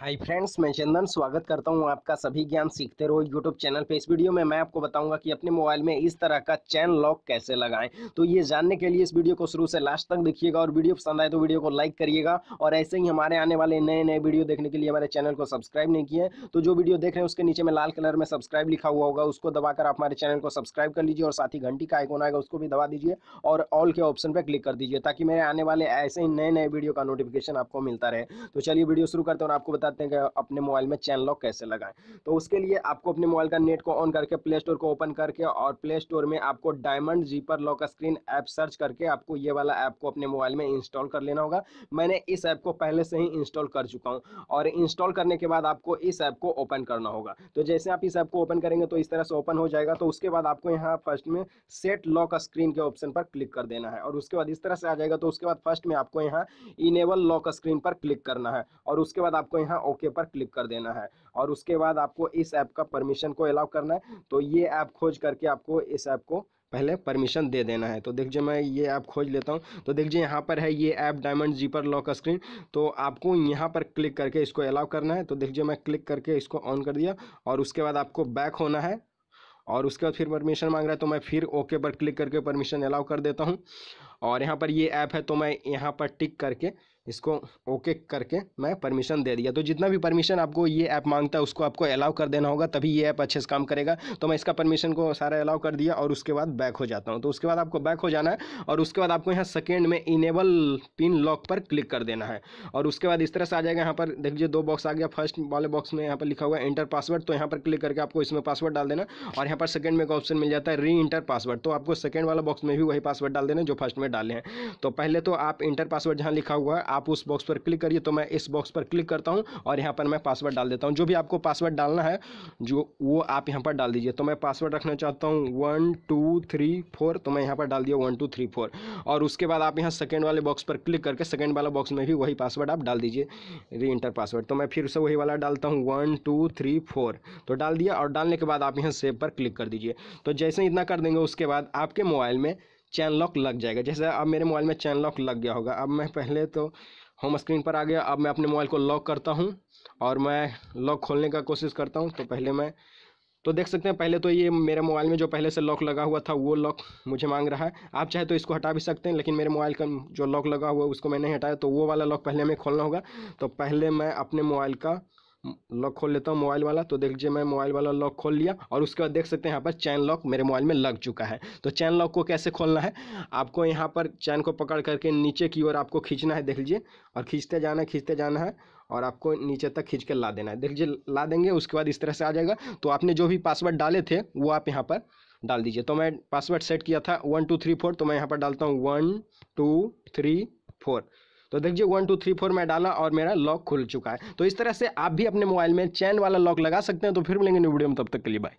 hi friends मैं चंदन स्वागत करता हूं आपका सभी ज्ञान सीखते रहो यूट्यूब चैनल पे इस वीडियो में मैं आपको बताऊंगा कि अपने मोबाइल में इस तरह का चैन लॉक कैसे लगाएं तो ये जानने के लिए इस वीडियो को शुरू से लास्ट तक देखिएगा और वीडियो पसंद आए तो वीडियो को लाइक करिएगा और ऐसे ही हमारे आने वाले नए नए वीडियो देखने के लिए हमारे चैनल को सब्सक्राइब नहीं किए तो जो वीडियो देख रहे हैं उसके नीचे में लाल कलर में सब्सक्राइब लिखा हुआ होगा उसको दबाकर आप हमारे चैनल को सब्सक्राइब कर लीजिए और साथ ही घंटी का आइकोन आएगा उसको भी दबा दीजिए और ऑल के ऑप्शन पर क्लिक कर दीजिए ताकि मेरे आने वाले ऐसे ही नए नए वीडियो का नोटिफिकेशन आपको मिलता रहे तो चलिए वीडियो शुरू करते हैं और आपको बताते हैं कि अपने मोबाइल में चैन लॉक कैसे लगाएं तो उसके लिए आपको अपने मोबाइल का नेट को ऑन करके प्ले स्टोर को ओपन करके और प्ले स्टोर में आपको diamond zipper lock screen app search करके आपको ये वाला ऐप को अपने मोबाइल में इंस्टॉल कर लेना होगा मैंने इस ऐप को पहले से ही इंस्टॉल कर चुका हूँ और इंस्टॉल करने के बाद आपको इस ऐप को ओपन करना होगा तो जैसे आप इस ऐप को ओपन करेंगे तो इस तरह से ओपन हो जाएगा तो उसके बाद आपको यहाँ फर्स्ट में सेट लॉक स्क्रीन के ऑप्शन पर क्लिक कर देना है और उसके बाद इस तरह से आ जाएगा तो उसके बाद फर्स्ट में आपको यहाँ इनेबल लॉक स्क्रीन पर क्लिक करना है और उसके बाद आपको यहाँ यहाँ ओके पर क्लिक कर देना है और उसके बाद आपको इस ऐप का परमिशन को अलाउ करना है तो ये ऐप खोज करके आपको इस ऐप को पहले परमिशन दे देना है तो देख जी मैं ये ऐप खोज लेता हूँ तो देख जी यहाँ पर है ये app diamond zipper lock screen तो आपको यहाँ पर क्लिक करके इसको अलाउ करना है तो देख जी मैं क्लिक करके इसको ऑन कर दिया और उसके बाद आपको बैक होना है और उसके बाद फिर परमिशन मांग रहा है तो मैं फिर ओके पर क्लिक करके परमिशन अलाउ कर देता हूँ और यहाँ पर ये ऐप है तो मैं यहाँ पर टिक करके इसको ओके करके मैं परमिशन दे दिया तो जितना भी परमिशन आपको ये ऐप मांगता है उसको आपको अलाउ कर देना होगा तभी ये ऐप अच्छे से काम करेगा तो मैं इसका परमिशन को सारा अलाउ कर दिया और उसके बाद बैक हो जाता हूँ तो उसके बाद आपको बैक हो जाना है और उसके बाद आपको यहाँ सेकेंड में इनेबल पिन लॉक पर क्लिक कर देना है और उसके बाद इस तरह से आ जाएगा यहाँ पर देख लीजिए दो बॉक्स आ गया फर्स्ट वाले बॉक्स में यहाँ पर लिखा हुआ इंटर पासवर्ड तो यहाँ पर क्लिक करके आपको इसमें पासवर्ड डाल देना और यहाँ पर सेकेंड में एक ऑप्शन मिल जाता है री इंटर पासवर्ड तो आपको सेकेंड वाला बॉक्स में भी वही पासवर्ड डाल देना जो फर्स्ट में डाले हैं तो पहले तो आप इंटर पासवर्ड जहाँ लिखा हुआ है आप उस बॉक्स पर क्लिक करिए तो मैं इस बॉक्स पर क्लिक करता हूँ और यहाँ पर मैं पासवर्ड डाल देता हूँ जो भी आपको पासवर्ड डालना है जो वो आप यहाँ पर डाल दीजिए तो मैं पासवर्ड रखना चाहता हूँ वन टू थ्री फोर तो मैं यहाँ पर डाल दिया वन टू थ्री फोर और उसके बाद आप यहाँ सेकेंड वाले बॉक्स पर क्लिक करके सेकेंड वाला बॉक्स में भी वही पासवर्ड आप डाल दीजिए री इंटर पासवर्ड तो मैं फिर से वही वाला डालता हूँ वन टू थ्री फोर तो डाल दिया और डालने के बाद आप यहाँ सेव पर क्लिक कर दीजिए तो जैसे ही इतना कर देंगे उसके बाद आपके मोबाइल में चैन लॉक लग जाएगा जैसे अब मेरे मोबाइल में चैन लॉक लग गया होगा अब मैं पहले तो होम स्क्रीन पर आ गया अब मैं अपने मोबाइल को लॉक करता हूँ और मैं लॉक खोलने का कोशिश करता हूँ तो पहले मैं तो देख सकते हैं पहले तो ये मेरे मोबाइल में जो पहले से लॉक लगा हुआ था वो लॉक मुझे मांग रहा है आप चाहे तो इसको हटा भी सकते हैं लेकिन मेरे मोबाइल का जो लॉक लगा हुआ है उसको मैं नहीं हटाया तो वो वाला लॉक पहले हमें खोलना होगा तो पहले मैं अपने मोबाइल का लॉक खोल लेता हूँ मोबाइल वाला तो देख लीजिए मैं मोबाइल वाला लॉक खोल लिया और उसके बाद देख सकते हैं यहाँ पर चैन लॉक मेरे मोबाइल में लग चुका है तो चैन लॉक को कैसे खोलना है आपको यहाँ पर चैन को पकड़ करके नीचे की ओर आपको खींचना है देख लीजिए और खींचते जाना है खींचते जाना है और आपको नीचे तक खींच कर ला देना है देख लीजिए ला देंगे उसके बाद इस तरह से आ जाएगा तो आपने जो भी पासवर्ड डाले थे वो आप यहाँ पर डाल दीजिए तो मैं पासवर्ड सेट किया था वन टू थ्री फोर तो मैं यहाँ पर डालता हूँ वन टू थ्री फोर तो देखिए वन टू थ्री फोर मैं डाला और मेरा लॉक खुल चुका है तो इस तरह से आप भी अपने मोबाइल में चैन वाला लॉक लगा सकते हैं तो फिर मिलेंगे न्यू वीडियो में तब तक के लिए बाय